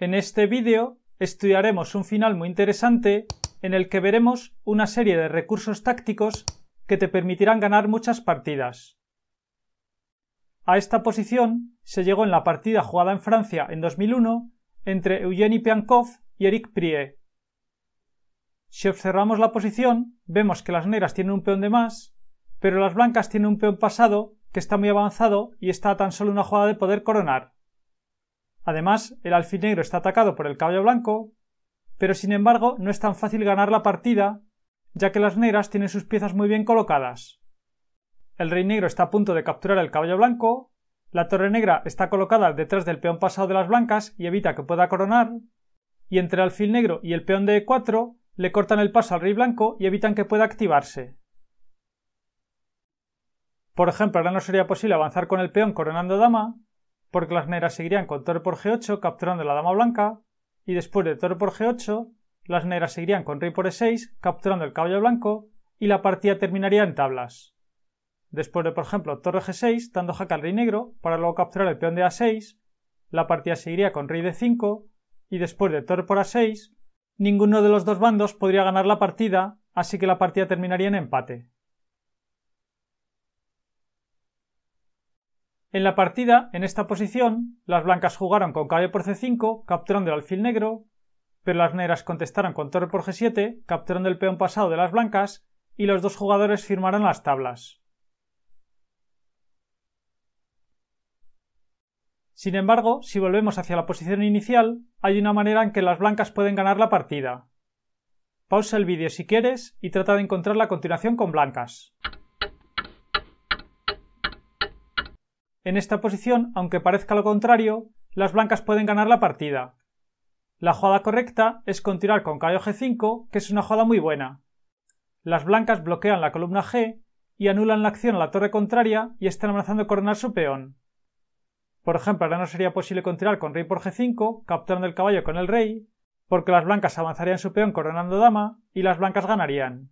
En este vídeo estudiaremos un final muy interesante en el que veremos una serie de recursos tácticos que te permitirán ganar muchas partidas. A esta posición se llegó en la partida jugada en Francia en 2001 entre Eugeni Piankov y Eric Prie. Si observamos la posición, vemos que las negras tienen un peón de más, pero las blancas tienen un peón pasado que está muy avanzado y está tan solo una jugada de poder coronar. Además, el alfil negro está atacado por el caballo blanco, pero sin embargo no es tan fácil ganar la partida, ya que las negras tienen sus piezas muy bien colocadas. El rey negro está a punto de capturar el caballo blanco, la torre negra está colocada detrás del peón pasado de las blancas y evita que pueda coronar, y entre el alfil negro y el peón de E4 le cortan el paso al rey blanco y evitan que pueda activarse. Por ejemplo, ahora no sería posible avanzar con el peón coronando dama, porque las negras seguirían con torre por g8 capturando la dama blanca y después de torre por g8 las negras seguirían con rey por e6 capturando el caballo blanco y la partida terminaría en tablas. Después de por ejemplo torre g6 dando jaque al rey negro para luego capturar el peón de a6, la partida seguiría con rey d5 y después de torre por a6 ninguno de los dos bandos podría ganar la partida así que la partida terminaría en empate. En la partida, en esta posición, las blancas jugaron con caballo por c5, capturando el alfil negro, pero las negras contestaron con torre por g7, capturando el peón pasado de las blancas, y los dos jugadores firmaron las tablas. Sin embargo, si volvemos hacia la posición inicial, hay una manera en que las blancas pueden ganar la partida. Pausa el vídeo si quieres y trata de encontrar la continuación con blancas. En esta posición, aunque parezca lo contrario, las blancas pueden ganar la partida. La jugada correcta es continuar con caballo g5, que es una jugada muy buena. Las blancas bloquean la columna g y anulan la acción a la torre contraria y están amenazando coronar su peón. Por ejemplo, ahora no sería posible continuar con rey por g5, capturando el caballo con el rey, porque las blancas avanzarían su peón coronando dama y las blancas ganarían.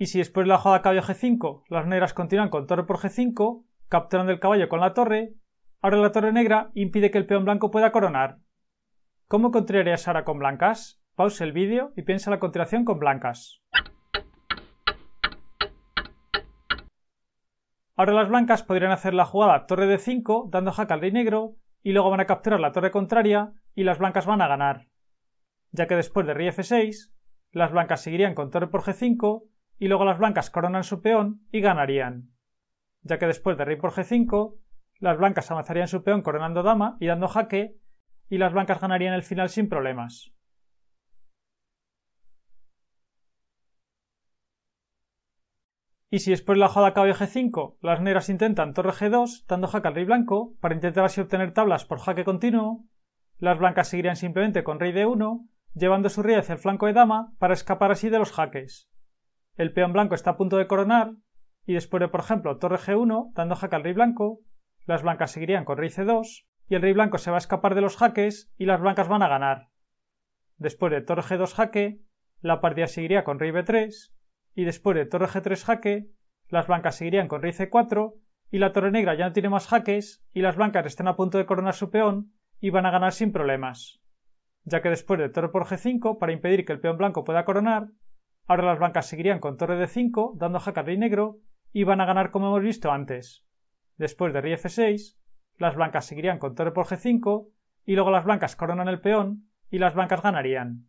y si después de la jugada caballo g5 las negras continúan con torre por g5, capturando el caballo con la torre, ahora la torre negra impide que el peón blanco pueda coronar. ¿Cómo contrarías Sara con blancas? Pause el vídeo y piensa la continuación con blancas. Ahora las blancas podrían hacer la jugada torre d 5 dando jaque al rey negro y luego van a capturar la torre contraria y las blancas van a ganar. Ya que después de rey f6, las blancas seguirían con torre por g5 y luego las blancas coronan su peón y ganarían, ya que después de rey por g5, las blancas avanzarían su peón coronando dama y dando jaque, y las blancas ganarían el final sin problemas. Y si después la jugada cabe g5, las negras intentan torre g2, dando jaque al rey blanco, para intentar así obtener tablas por jaque continuo, las blancas seguirían simplemente con rey d1, llevando su rey hacia el flanco de dama para escapar así de los jaques el peón blanco está a punto de coronar y después de, por ejemplo, torre g1, dando jaque al rey blanco, las blancas seguirían con rey c2 y el rey blanco se va a escapar de los jaques y las blancas van a ganar. Después de torre g2 jaque, la partida seguiría con rey b3 y después de torre g3 jaque, las blancas seguirían con rey c4 y la torre negra ya no tiene más jaques y las blancas están a punto de coronar su peón y van a ganar sin problemas. Ya que después de torre por g5, para impedir que el peón blanco pueda coronar, Ahora las blancas seguirían con torre de 5, dando jaque y negro, y van a ganar como hemos visto antes. Después de rey f6, las blancas seguirían con torre por g5, y luego las blancas coronan el peón, y las blancas ganarían.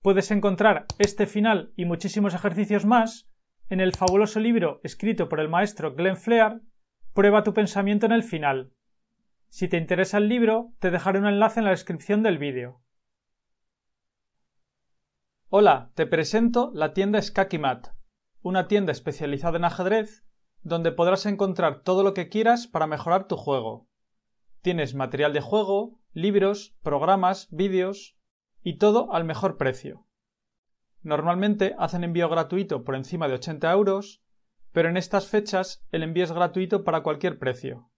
Puedes encontrar este final y muchísimos ejercicios más en el fabuloso libro escrito por el maestro Glenn Flear, Prueba tu pensamiento en el final. Si te interesa el libro, te dejaré un enlace en la descripción del vídeo. Hola, te presento la tienda Skakimat, una tienda especializada en ajedrez donde podrás encontrar todo lo que quieras para mejorar tu juego. Tienes material de juego, libros, programas, vídeos y todo al mejor precio. Normalmente hacen envío gratuito por encima de 80 euros, pero en estas fechas el envío es gratuito para cualquier precio.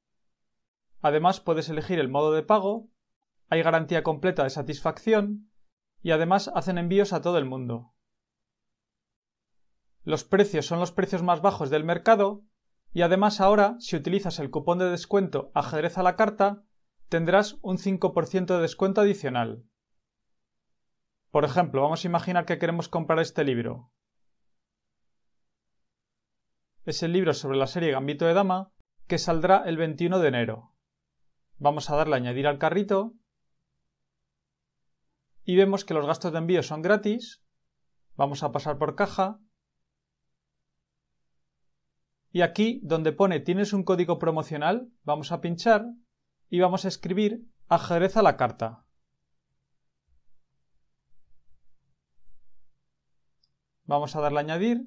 Además puedes elegir el modo de pago, hay garantía completa de satisfacción y además hacen envíos a todo el mundo. Los precios son los precios más bajos del mercado y además ahora si utilizas el cupón de descuento ajedrez a la carta tendrás un 5% de descuento adicional. Por ejemplo, vamos a imaginar que queremos comprar este libro. Es el libro sobre la serie Gambito de Dama que saldrá el 21 de enero. Vamos a darle a añadir al carrito y vemos que los gastos de envío son gratis. Vamos a pasar por caja. Y aquí, donde pone tienes un código promocional, vamos a pinchar y vamos a escribir ajedrez a la carta. Vamos a darle a añadir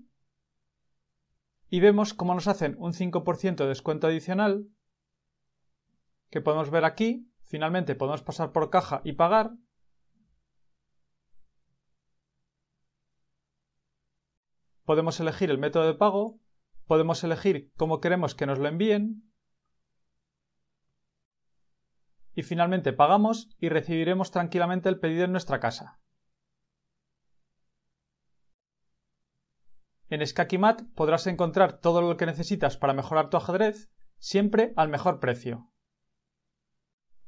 y vemos cómo nos hacen un 5% de descuento adicional que podemos ver aquí. Finalmente podemos pasar por caja y pagar podemos elegir el método de pago, podemos elegir cómo queremos que nos lo envíen y finalmente pagamos y recibiremos tranquilamente el pedido en nuestra casa. En Skakimat podrás encontrar todo lo que necesitas para mejorar tu ajedrez, siempre al mejor precio.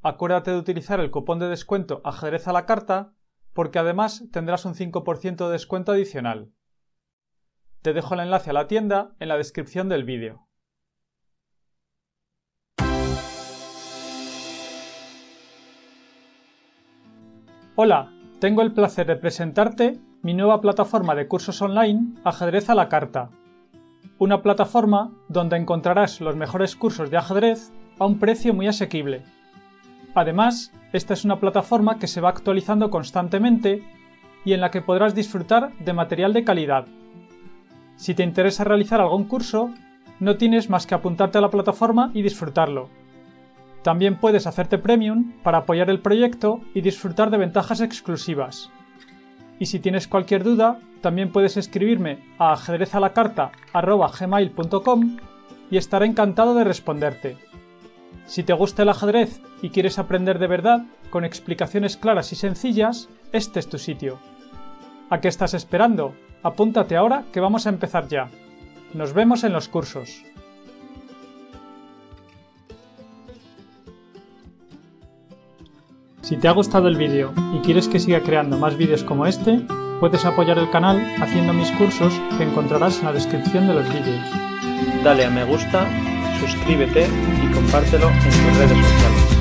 Acuérdate de utilizar el cupón de descuento ajedrez a la carta, porque además tendrás un 5% de descuento adicional. Te dejo el enlace a la tienda en la descripción del vídeo. Hola, tengo el placer de presentarte mi nueva plataforma de cursos online Ajedrez a la Carta. Una plataforma donde encontrarás los mejores cursos de ajedrez a un precio muy asequible. Además, esta es una plataforma que se va actualizando constantemente y en la que podrás disfrutar de material de calidad. Si te interesa realizar algún curso, no tienes más que apuntarte a la plataforma y disfrutarlo. También puedes hacerte premium para apoyar el proyecto y disfrutar de ventajas exclusivas. Y si tienes cualquier duda, también puedes escribirme a ajedrezalacarta.gmail.com y estaré encantado de responderte. Si te gusta el ajedrez y quieres aprender de verdad, con explicaciones claras y sencillas, este es tu sitio. ¿A qué estás esperando? Apúntate ahora que vamos a empezar ya. Nos vemos en los cursos. Si te ha gustado el vídeo y quieres que siga creando más vídeos como este, puedes apoyar el canal haciendo mis cursos que encontrarás en la descripción de los vídeos. Dale a me gusta, suscríbete y compártelo en tus redes sociales.